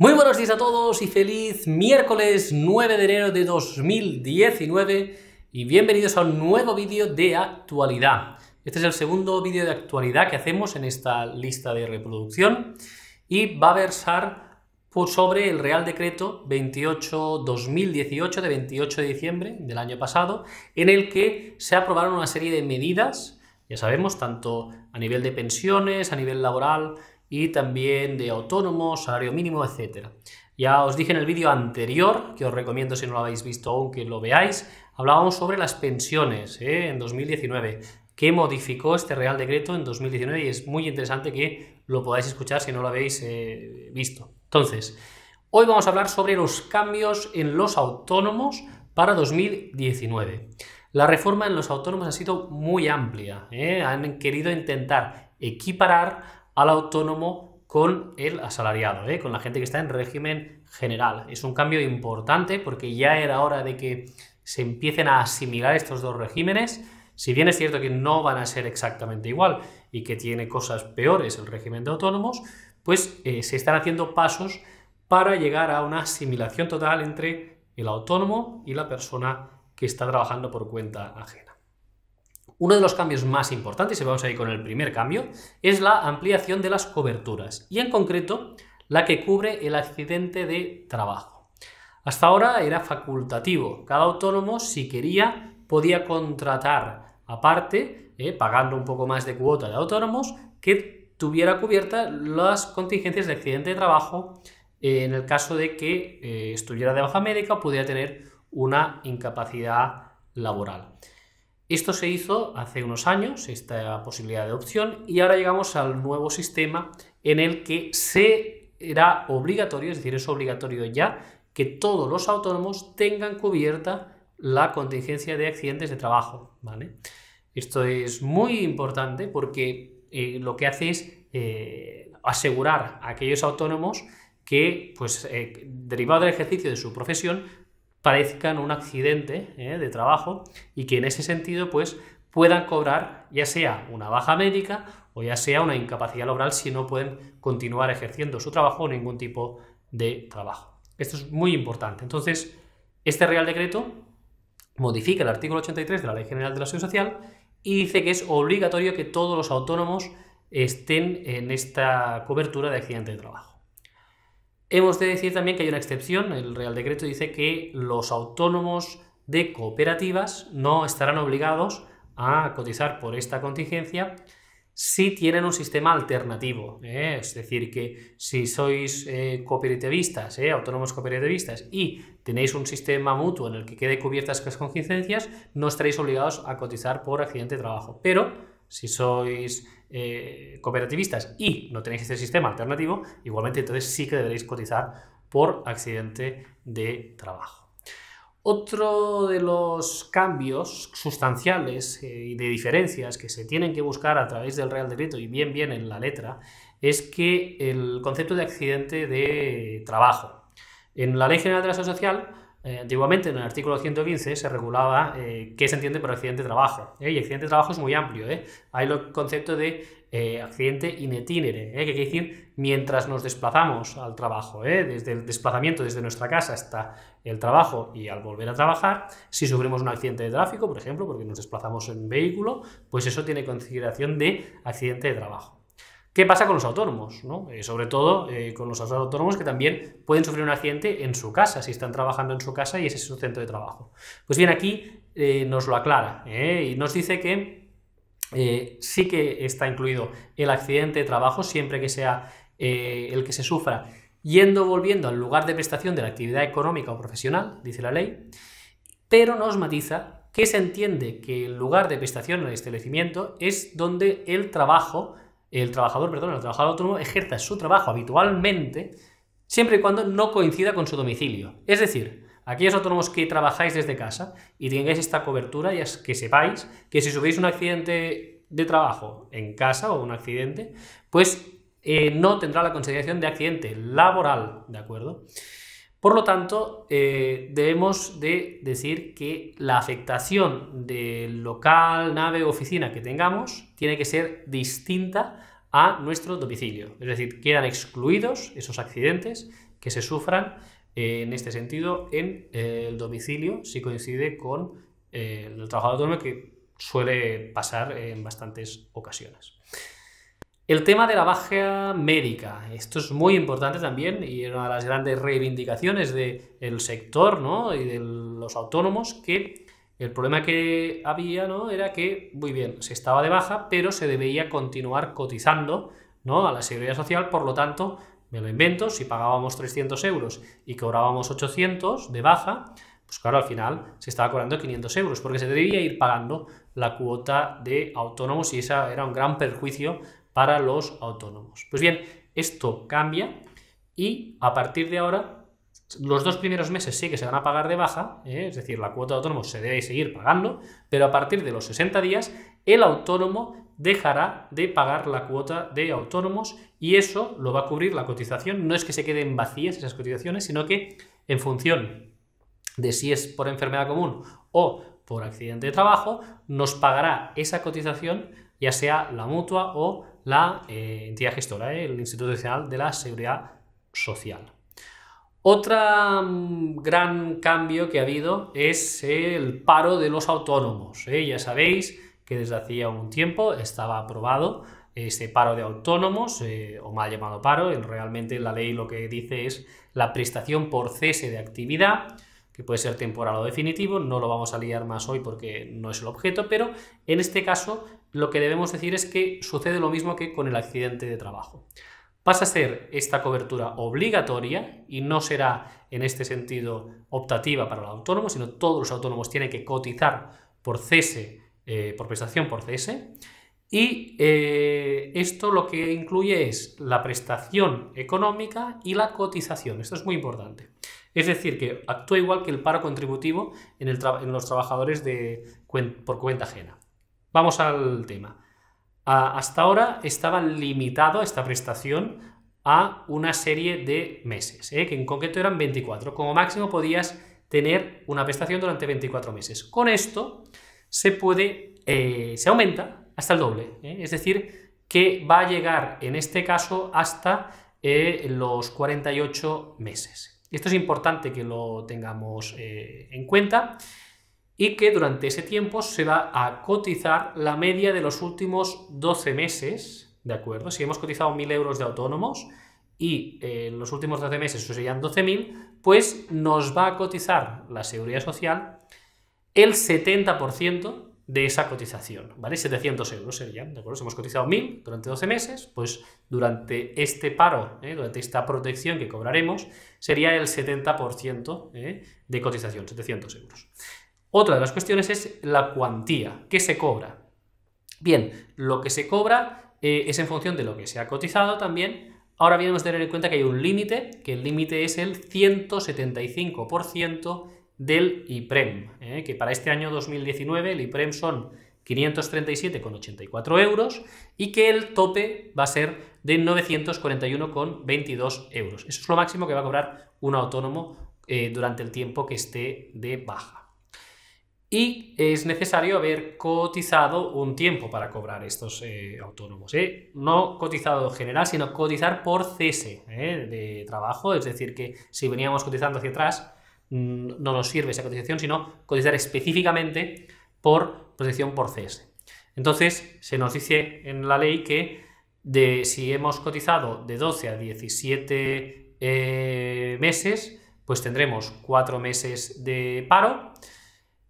Muy buenos días a todos y feliz miércoles 9 de enero de 2019 y bienvenidos a un nuevo vídeo de actualidad. Este es el segundo vídeo de actualidad que hacemos en esta lista de reproducción y va a versar sobre el Real Decreto 28-2018 de 28 de diciembre del año pasado, en el que se aprobaron una serie de medidas, ya sabemos, tanto a nivel de pensiones, a nivel laboral, y también de autónomos, salario mínimo, etc. Ya os dije en el vídeo anterior, que os recomiendo si no lo habéis visto aún que lo veáis, hablábamos sobre las pensiones ¿eh? en 2019, qué modificó este Real Decreto en 2019 y es muy interesante que lo podáis escuchar si no lo habéis eh, visto. Entonces, hoy vamos a hablar sobre los cambios en los autónomos para 2019. La reforma en los autónomos ha sido muy amplia. ¿eh? Han querido intentar equiparar al autónomo con el asalariado, ¿eh? con la gente que está en régimen general. Es un cambio importante porque ya era hora de que se empiecen a asimilar estos dos regímenes. Si bien es cierto que no van a ser exactamente igual y que tiene cosas peores el régimen de autónomos, pues eh, se están haciendo pasos para llegar a una asimilación total entre el autónomo y la persona que está trabajando por cuenta ajena. Uno de los cambios más importantes, y vamos a ir con el primer cambio, es la ampliación de las coberturas y en concreto la que cubre el accidente de trabajo. Hasta ahora era facultativo. Cada autónomo, si quería, podía contratar aparte, eh, pagando un poco más de cuota de autónomos, que tuviera cubiertas las contingencias de accidente de trabajo eh, en el caso de que eh, estuviera de baja médica o pudiera tener una incapacidad laboral. Esto se hizo hace unos años, esta posibilidad de opción, y ahora llegamos al nuevo sistema en el que será obligatorio, es decir, es obligatorio ya que todos los autónomos tengan cubierta la contingencia de accidentes de trabajo. ¿vale? Esto es muy importante porque eh, lo que hace es eh, asegurar a aquellos autónomos que, pues, eh, derivado del ejercicio de su profesión, parezcan un accidente eh, de trabajo y que en ese sentido pues puedan cobrar ya sea una baja médica o ya sea una incapacidad laboral si no pueden continuar ejerciendo su trabajo o ningún tipo de trabajo. Esto es muy importante. Entonces, este Real Decreto modifica el artículo 83 de la Ley General de la Seguridad Social y dice que es obligatorio que todos los autónomos estén en esta cobertura de accidente de trabajo. Hemos de decir también que hay una excepción. El Real Decreto dice que los autónomos de cooperativas no estarán obligados a cotizar por esta contingencia si tienen un sistema alternativo. ¿eh? Es decir, que si sois eh, cooperativistas, ¿eh? autónomos cooperativistas, y tenéis un sistema mutuo en el que quede cubiertas las contingencias, no estaréis obligados a cotizar por accidente de trabajo. Pero si sois eh, cooperativistas y no tenéis este sistema alternativo, igualmente entonces sí que deberéis cotizar por accidente de trabajo. Otro de los cambios sustanciales eh, y de diferencias que se tienen que buscar a través del Real Decreto y bien bien en la letra es que el concepto de accidente de trabajo. En la Ley General de la Seguridad Social eh, antiguamente, en el artículo 115, se regulaba eh, qué se entiende por accidente de trabajo. Eh, y accidente de trabajo es muy amplio. Hay el concepto de accidente in itinere, que quiere decir mientras nos desplazamos al trabajo, desde el desplazamiento desde nuestra casa hasta el trabajo y al volver a trabajar. Si sufrimos un accidente de tráfico, por ejemplo, porque nos desplazamos en vehículo, pues eso tiene consideración de accidente de trabajo. ¿Qué pasa con los autónomos? Eh, sobre todo eh, con los autónomos que también pueden sufrir un accidente en su casa, si están trabajando en su casa y ese es su centro de trabajo. Pues bien, aquí eh, nos lo aclara y nos dice que sí que está incluido el accidente de trabajo siempre que sea el que se sufra yendo o volviendo al lugar de prestación de la actividad económica o profesional, dice la ley, pero nos matiza que se entiende que el lugar de prestación en el establecimiento es donde el trabajo el trabajador, perdón, el autónomo ejerza su trabajo habitualmente siempre y cuando no coincida con su domicilio. Es decir, aquellos autónomos que trabajáis desde casa y tengáis esta cobertura, y que sepáis que si subís un accidente de trabajo en casa o un accidente, pues eh, no tendrá la consideración de accidente laboral, ¿de acuerdo? Por lo tanto, eh, debemos de decir que la afectación del local, nave o oficina que tengamos tiene que ser distinta a nuestro domicilio. Es decir, quedan excluidos esos accidentes que se sufran eh, en este sentido en eh, el domicilio si coincide con el trabajador autónomo que suele pasar en bastantes ocasiones. El tema de la baja médica, esto es muy importante también y una de las grandes reivindicaciones del sector y de los autónomos que el problema que había ¿no? era que, muy bien, se estaba de baja, pero se debía continuar cotizando ¿no? a la seguridad social, por lo tanto, me lo invento, si pagábamos 300 euros y cobrábamos 800 de baja, pues claro, al final se estaba cobrando 500 euros, porque se debía ir pagando la cuota de autónomos y ese era un gran perjuicio para los autónomos. Pues bien, esto cambia y a partir de ahora los dos primeros meses sí que se van a pagar de baja, ¿eh? es decir, la cuota de autónomos se debe seguir pagando, pero a partir de los 60 días el autónomo dejará de pagar la cuota de autónomos y eso lo va a cubrir la cotización. No es que se queden vacías esas cotizaciones, sino que en función de si es por enfermedad común o por accidente de trabajo, nos pagará esa cotización, ya sea la mutua o la eh, entidad gestora, eh, el Instituto Nacional de la Seguridad Social. Otro mm, gran cambio que ha habido es el paro de los autónomos. Eh. Ya sabéis que desde hacía un tiempo estaba aprobado este paro de autónomos, o mal llamado paro, realmente la ley lo que dice es la prestación por cese de actividad, que puede ser temporal o definitivo, no lo vamos a liar más hoy porque no es el objeto, pero en este caso lo que debemos decir es que sucede lo mismo que con el accidente de trabajo. Pasa a ser esta cobertura obligatoria y no será en este sentido optativa para los autónomos, sino todos los autónomos tienen que cotizar por cese, eh, por prestación por cese. Y eh, esto lo que incluye es la prestación económica y la cotización. Esto es muy importante. Es decir, que actúa igual que el paro contributivo en, los trabajadores de por cuenta ajena. Vamos al tema. Ah, hasta ahora estaba limitado esta prestación a una serie de meses, ¿eh? que en concreto eran 24. Como máximo podías tener una prestación durante 24 meses. Con esto se puede, eh, se aumenta hasta el doble, ¿eh? es decir, que va a llegar en este caso hasta los 48 meses. Esto es importante que lo tengamos en cuenta y que durante ese tiempo se va a cotizar la media de los últimos 12 meses, ¿de acuerdo? Si hemos cotizado 1.000 euros de autónomos y eh, en los últimos 12 meses eso serían 12.000, pues nos va a cotizar la seguridad social el 70% de esa cotización, ¿vale? 700 euros serían, ¿de acuerdo? Si hemos cotizado 1.000 durante 12 meses, pues durante este paro, ¿eh? durante esta protección que cobraremos, sería el 70% ¿eh? de cotización, 700 euros. Otra de las cuestiones es la cuantía, ¿qué se cobra? Bien, lo que se cobra eh, es en función de lo que se ha cotizado también. Ahora bien, hemos tener en cuenta que hay un límite, que el límite es el 175% del IPREM, ¿eh? que para este año 2019 el IPREM son 537,84 euros y que el tope va a ser de 941,22 euros. Eso es lo máximo que va a cobrar un autónomo eh, durante el tiempo que esté de baja y es necesario haber cotizado un tiempo para cobrar estos eh, autónomos. ¿eh? No cotizado general, sino cotizar por cese ¿eh? de trabajo. Es decir, que si veníamos cotizando hacia atrás, mm, no nos sirve esa cotización, sino cotizar específicamente por posición por cese. Entonces, se nos dice en la ley que de, si hemos cotizado de 12 a 17 meses, pues tendremos 4 meses de paro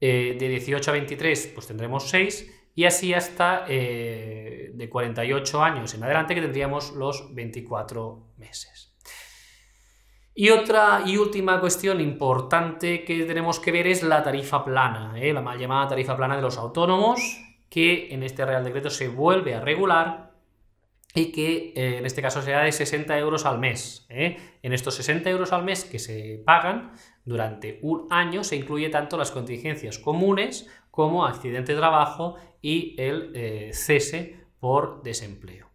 eh, de 18 a 23, pues tendremos 6. Y así hasta eh, de 48 años en adelante, que tendríamos los 24 meses. Y otra y última cuestión importante que tenemos que ver es la tarifa plana, eh, la llamada tarifa plana de los autónomos, que en este Real Decreto se vuelve a regular y que eh, en este caso será de 60 euros al mes. ¿eh? En estos 60 euros al mes que se pagan durante un año se incluye tanto las contingencias comunes como accidente de trabajo y el eh, cese por desempleo.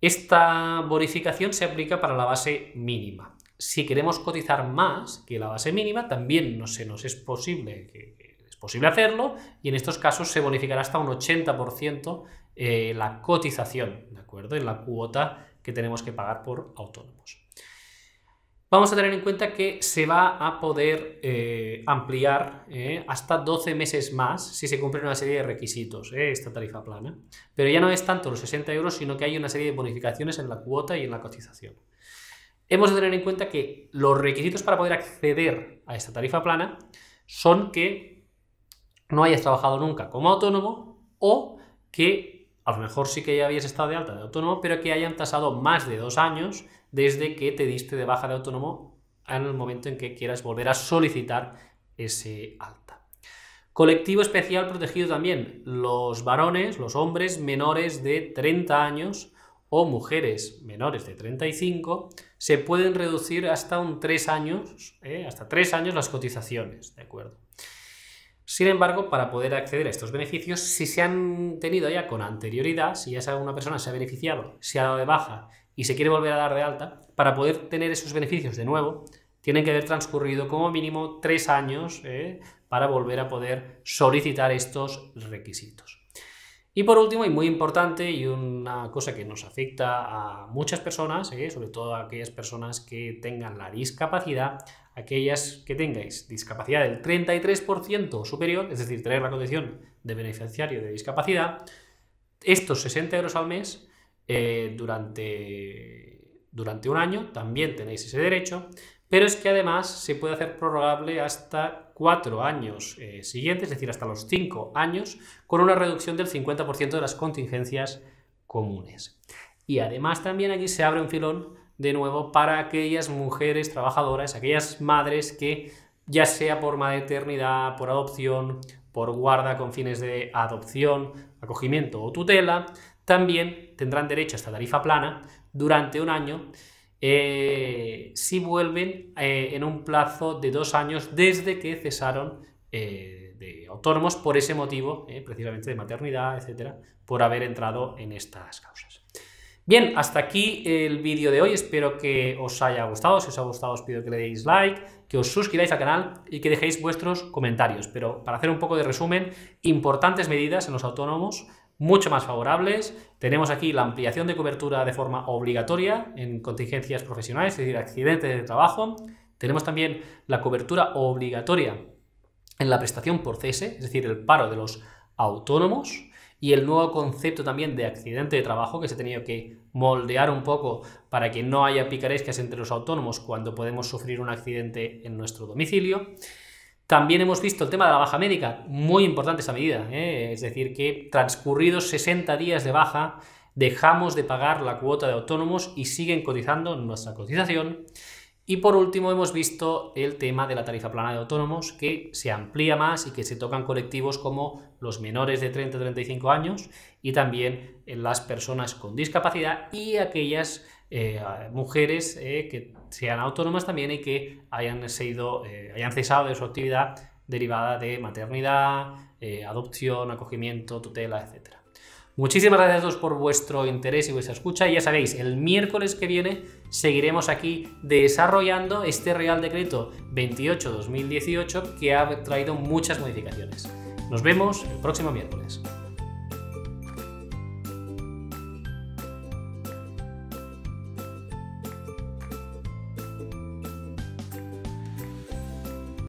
Esta bonificación se aplica para la base mínima. Si queremos cotizar más que la base mínima, también no se nos es posible que posible hacerlo y en estos casos se bonificará hasta un 80% eh, la cotización, ¿de acuerdo? En la cuota que tenemos que pagar por autónomos. Vamos a tener en cuenta que se va a poder eh, ampliar eh, hasta 12 meses más si se cumplen una serie de requisitos, esta tarifa plana. Pero ya no es tanto los 60 euros, sino que hay una serie de bonificaciones en la cuota y en la cotización. Hemos de tener en cuenta que los requisitos para poder acceder a esta tarifa plana son que no hayas trabajado nunca como autónomo o que a lo mejor sí que ya habías estado de alta de autónomo, pero que hayan tasado más de dos años desde que te diste de baja de autónomo en el momento en que quieras volver a solicitar ese alta. Colectivo especial protegido también, los varones, los hombres menores de 30 años o mujeres menores de 35, se pueden reducir hasta un 3 años, eh, hasta 3 años las cotizaciones, ¿de acuerdo? Sin embargo, para poder acceder a estos beneficios, si se han tenido ya con anterioridad, si ya una persona se ha beneficiado, se ha dado de baja y se quiere volver a dar de alta, para poder tener esos beneficios de nuevo, tienen que haber transcurrido como mínimo tres años eh, para volver a poder solicitar estos requisitos. Y por último, y muy importante, y una cosa que nos afecta a muchas personas, ¿eh? sobre todo a aquellas personas que tengan la discapacidad, aquellas que tengáis discapacidad del 33% superior, es decir, tener la condición de beneficiario de discapacidad, estos 60 euros al mes eh, durante, durante un año también tenéis ese derecho, pero es que además se puede hacer prorrogable hasta cuatro años eh, siguientes, es decir, hasta los cinco años, con una reducción del 50% de las contingencias comunes. Y además también aquí se abre un filón de nuevo para aquellas mujeres trabajadoras, aquellas madres que ya sea por maternidad, por adopción, por guarda con fines de adopción, acogimiento o tutela, también tendrán derecho a esta tarifa plana durante un año eh, si vuelven eh, en un plazo de dos años desde que cesaron eh, de autónomos por ese motivo, precisamente de maternidad, etcétera, por haber entrado en estas causas. Bien, hasta aquí el vídeo de hoy. Espero que os haya gustado. Si os ha gustado, os pido que le deis like, que os suscribáis al canal y que dejéis vuestros comentarios. Pero para hacer un poco de resumen, importantes medidas en los autónomos mucho más favorables. Tenemos aquí la ampliación de cobertura de forma obligatoria en contingencias profesionales, es decir, accidentes de trabajo. Tenemos también la cobertura obligatoria en la prestación por cese, es decir, el paro de los autónomos y el nuevo concepto también de accidente de trabajo que se ha tenido que moldear un poco para que no haya picarescas entre los autónomos cuando podemos sufrir un accidente en nuestro domicilio. También hemos visto el tema de la baja médica, muy importante esa medida, ¿eh? es decir, que transcurridos 60 días de baja dejamos de pagar la cuota de autónomos y siguen cotizando nuestra cotización. Y por último hemos visto el tema de la tarifa plana de autónomos que se amplía más y que se tocan colectivos como los menores de 30-35 años y también las personas con discapacidad y aquellas eh, mujeres eh, que sean autónomas también y que hayan, eh, hayan cesado de su actividad derivada de maternidad, adopción, acogimiento, tutela, etc. Muchísimas gracias a todos por vuestro interés y vuestra escucha. Y ya sabéis, el miércoles que viene seguiremos aquí desarrollando este Real Decreto 28-2018 que ha traído muchas modificaciones. Nos vemos el próximo miércoles.